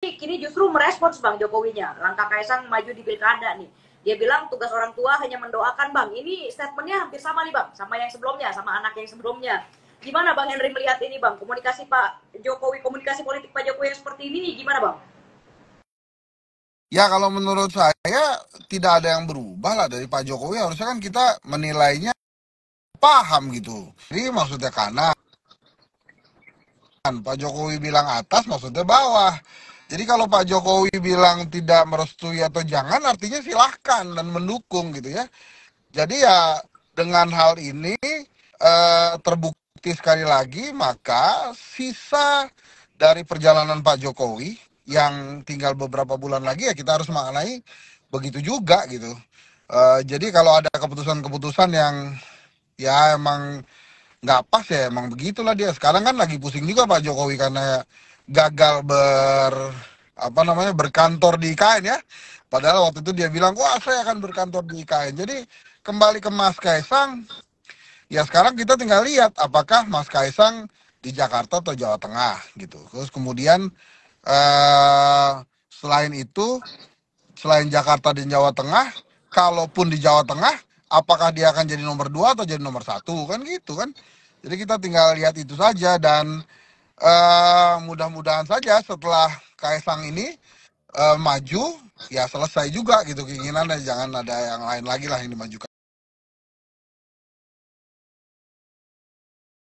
kini justru merespons Bang Jokowinya. Langkah Kaisang maju di pilkada nih. Dia bilang tugas orang tua hanya mendoakan Bang. Ini statementnya hampir sama nih Bang, sama yang sebelumnya, sama anak yang sebelumnya. Gimana Bang Henry melihat ini Bang? Komunikasi Pak Jokowi, komunikasi politik Pak Jokowi yang seperti ini nih, gimana Bang? Ya kalau menurut saya tidak ada yang berubah lah dari Pak Jokowi harusnya kan kita menilainya paham gitu. Jadi maksudnya kanan. Pak Jokowi bilang atas maksudnya bawah. Jadi kalau Pak Jokowi bilang tidak merestui atau jangan, artinya silahkan dan mendukung gitu ya. Jadi ya dengan hal ini eh, terbukti sekali lagi maka sisa dari perjalanan Pak Jokowi yang tinggal beberapa bulan lagi ya kita harus maknai begitu juga gitu. Eh, jadi kalau ada keputusan-keputusan yang ya emang nggak pas ya emang begitulah dia. Sekarang kan lagi pusing juga Pak Jokowi karena gagal ber apa namanya berkantor di IKN ya. Padahal waktu itu dia bilang, wah saya akan berkantor di IKN. Jadi kembali ke Mas Kaisang, ya sekarang kita tinggal lihat apakah Mas Kaisang di Jakarta atau Jawa Tengah gitu. Terus kemudian eh, selain itu, selain Jakarta dan Jawa Tengah, kalaupun di Jawa Tengah, apakah dia akan jadi nomor dua atau jadi nomor satu kan gitu kan? Jadi kita tinggal lihat itu saja dan uh, mudah-mudahan saja setelah Kaisang ini uh, maju ya selesai juga gitu keinginannya jangan ada yang lain lagi lah yang dimajukan